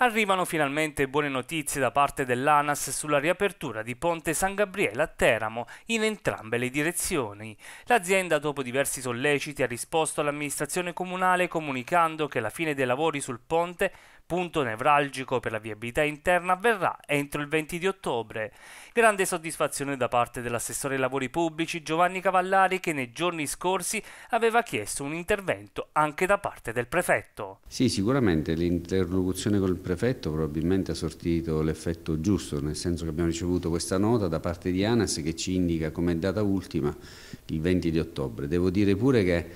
Arrivano finalmente buone notizie da parte dell'ANAS sulla riapertura di Ponte San Gabriele a Teramo in entrambe le direzioni. L'azienda dopo diversi solleciti ha risposto all'amministrazione comunale comunicando che la fine dei lavori sul ponte punto nevralgico per la viabilità interna avverrà entro il 20 di ottobre. Grande soddisfazione da parte dell'assessore ai lavori pubblici Giovanni Cavallari che nei giorni scorsi aveva chiesto un intervento anche da parte del prefetto. Sì, sicuramente l'interlocuzione con il prefetto probabilmente ha sortito l'effetto giusto, nel senso che abbiamo ricevuto questa nota da parte di ANAS che ci indica come data ultima il 20 di ottobre. Devo dire pure che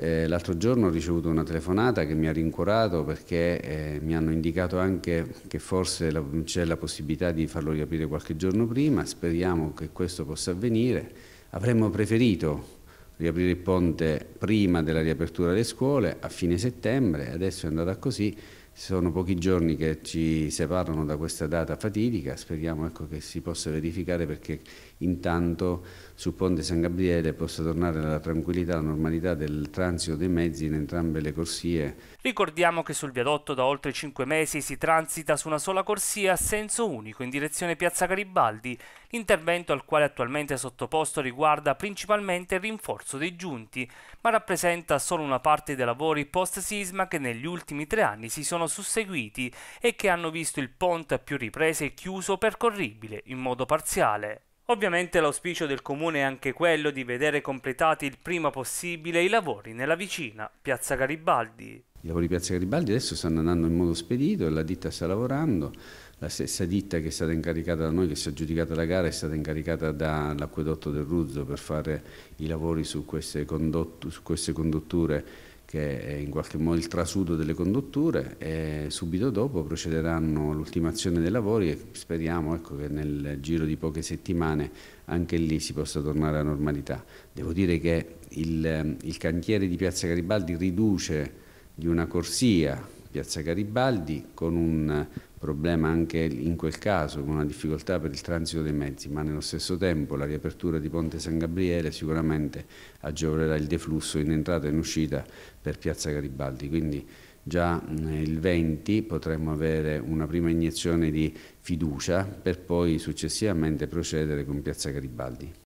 eh, l'altro giorno ho ricevuto una telefonata che mi ha rincuorato perché eh, mi hanno indicato anche che forse c'è la possibilità di farlo riaprire qualche giorno prima, speriamo che questo possa avvenire. Avremmo preferito riaprire il ponte prima della riapertura delle scuole a fine settembre, adesso è andata così, sono pochi giorni che ci separano da questa data fatidica, speriamo ecco, che si possa verificare perché intanto su Ponte San Gabriele possa tornare la tranquillità, la normalità del transito dei mezzi in entrambe le corsie. Ricordiamo che sul viadotto da oltre 5 mesi si transita su una sola corsia a senso unico in direzione Piazza Garibaldi. L'intervento al quale attualmente è sottoposto riguarda principalmente il rinforzo dei giunti, ma rappresenta solo una parte dei lavori post-sisma che negli ultimi tre anni si sono susseguiti e che hanno visto il ponte a più riprese chiuso percorribile in modo parziale. Ovviamente l'auspicio del comune è anche quello di vedere completati il prima possibile i lavori nella vicina Piazza Garibaldi. I lavori di Piazza Garibaldi adesso stanno andando in modo spedito e la ditta sta lavorando. La stessa ditta che è stata incaricata da noi, che si è aggiudicata la gara, è stata incaricata dall'acquedotto del Ruzzo per fare i lavori su queste, condotture che è in qualche modo il trasudo delle condutture e subito dopo procederanno l'ultimazione dei lavori e speriamo ecco, che nel giro di poche settimane anche lì si possa tornare alla normalità. Devo dire che il, il cantiere di Piazza Garibaldi riduce di una corsia Piazza Garibaldi con un problema anche in quel caso, con una difficoltà per il transito dei mezzi, ma nello stesso tempo la riapertura di Ponte San Gabriele sicuramente agevolerà il deflusso in entrata e in uscita per Piazza Garibaldi. Quindi già eh, il 20 potremmo avere una prima iniezione di fiducia per poi successivamente procedere con Piazza Garibaldi.